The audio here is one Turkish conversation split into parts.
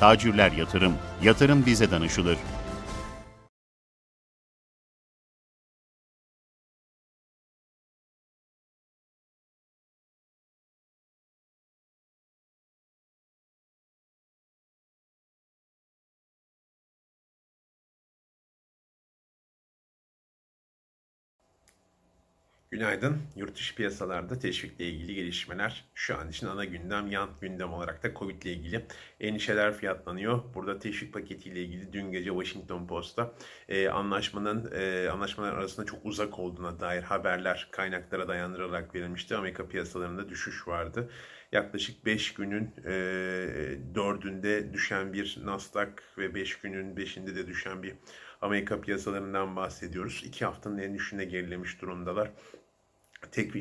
Tacirler Yatırım, yatırım bize danışılır. Günaydın. Yurt dışı piyasalarda teşvikle ilgili gelişmeler şu an için ana gündem, yan gündem olarak da Covid ile ilgili endişeler fiyatlanıyor. Burada teşvik paketiyle ilgili dün gece Washington Post'ta e, anlaşmanın e, anlaşmalar arasında çok uzak olduğuna dair haberler kaynaklara dayandırarak verilmişti. Amerika piyasalarında düşüş vardı. Yaklaşık 5 günün e, 4'ünde düşen bir Nasdaq ve 5 beş günün 5'inde de düşen bir Amerika piyasalarından bahsediyoruz. 2 haftanın en düşüğüne gerilemiş durumdalar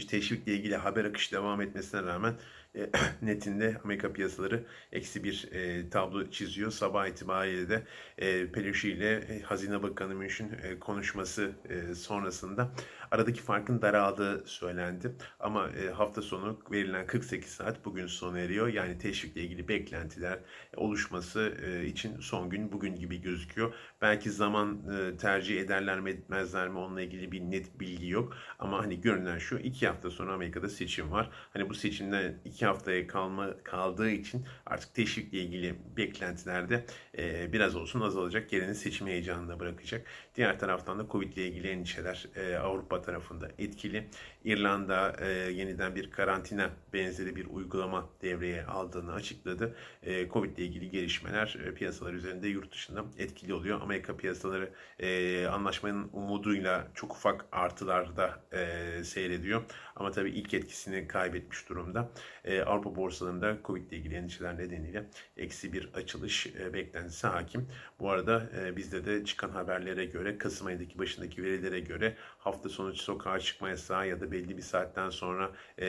teşvikle ilgili haber akışı devam etmesine rağmen e, netinde Amerika piyasaları eksi bir e, tablo çiziyor. Sabah itibariyle de e, Pelosi ile e, Hazine Bakanı Münş'ün e, konuşması e, sonrasında aradaki farkın daraldığı söylendi. Ama e, hafta sonu verilen 48 saat bugün sona eriyor. Yani teşvikle ilgili beklentiler e, oluşması e, için son gün bugün gibi gözüküyor. Belki zaman e, tercih ederler mi etmezler mi onunla ilgili bir net bilgi yok. Ama hani görünen şu iki hafta sonra Amerika'da seçim var. Hani bu seçimden iki iki haftaya kalma, kaldığı için artık teşvikle ilgili beklentilerde e, biraz olsun azalacak. Yerini seçim heyecanına bırakacak. Diğer taraftan da Covid ile ilgili endişeler e, Avrupa tarafında etkili. İrlanda e, yeniden bir karantina benzeri bir uygulama devreye aldığını açıkladı. E, Covid ile ilgili gelişmeler e, piyasalar üzerinde yurt dışında etkili oluyor. Amerika piyasaları e, anlaşmanın umuduyla çok ufak artılarda e, seyrediyor. Ama tabii ilk etkisini kaybetmiş durumda. E, e, Avrupa borsalarında Covid ile ilgili endişeler nedeniyle eksi bir açılış e, beklentisi hakim. Bu arada e, bizde de çıkan haberlere göre Kasım ayındaki başındaki verilere göre hafta sonu sokağa çıkma yasağı ya da belli bir saatten sonra e,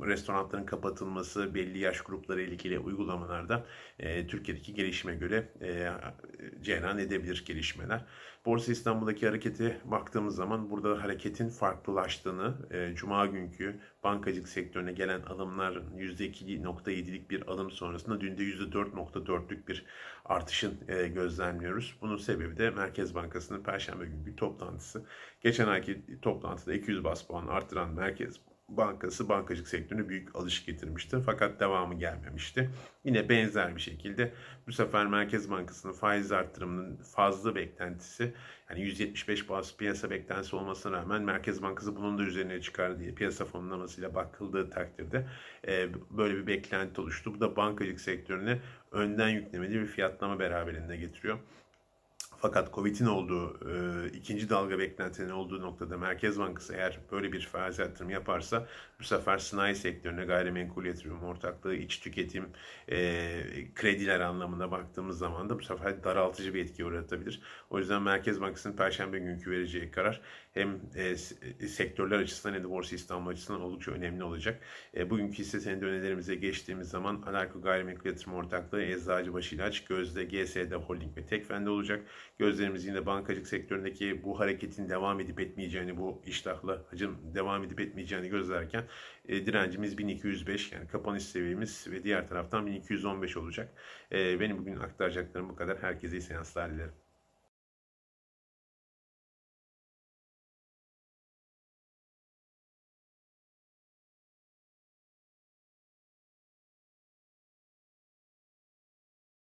restoranların kapatılması, belli yaş grupları ilgili uygulamalardan e, Türkiye'deki gelişime göre e, cereyan edebilir gelişmeler. Borsa İstanbul'daki hareketi baktığımız zaman burada hareketin farklılaştığını, e, Cuma günkü bankacılık sektörüne gelen alımların %2.7'lik bir alım sonrasında dün de %4.4'lük bir artışın e, gözlemliyoruz. Bunun sebebi de Merkez Bankası'nın Perşembe günkü toplantısı. Geçen ayki toplantıda 200 bas puan artıran Merkez Bankası bankacılık sektörüne büyük alış getirmişti. Fakat devamı gelmemişti. Yine benzer bir şekilde bu sefer Merkez Bankası'nın faiz artırımının fazla beklentisi yani 175 bas piyasa beklentisi olmasına rağmen Merkez Bankası bunun da üzerine çıkar diye piyasa fonlamasıyla bakıldığı takdirde e, böyle bir beklenti oluştu. Bu da bankacılık sektörüne önden yüklemeli bir fiyatlama beraberinde getiriyor. Fakat Covid'in olduğu, e, ikinci dalga beklentinin olduğu noktada Merkez Bankası eğer böyle bir faiz yatırımı yaparsa bu sefer sanayi sektörüne gayrimenkul yatırım ortaklığı, iç tüketim, e, krediler anlamına baktığımız zaman da bu sefer daraltıcı bir etki yaratabilir. O yüzden Merkez Bankası'nın Perşembe günkü vereceği karar hem e, e, sektörler açısından hem de Borsa İstanbul açısından oldukça önemli olacak. E, bugünkü hisse senedi önerilerimize geçtiğimiz zaman anarko Gayrimenkul Yatırım Ortaklığı, Eczacıbaşı İlaç, Gözde, GSD Holding ve Tekfen'de olacak. Gözlerimiz yine bankacılık sektöründeki bu hareketin devam edip etmeyeceğini, bu iştahla hacim devam edip etmeyeceğini gözlerken e, direncimiz 1205 yani kapanış seviyemiz ve diğer taraftan 1215 olacak. E, benim bugün aktaracaklarım bu kadar. Herkese iyi seanslar dilerim.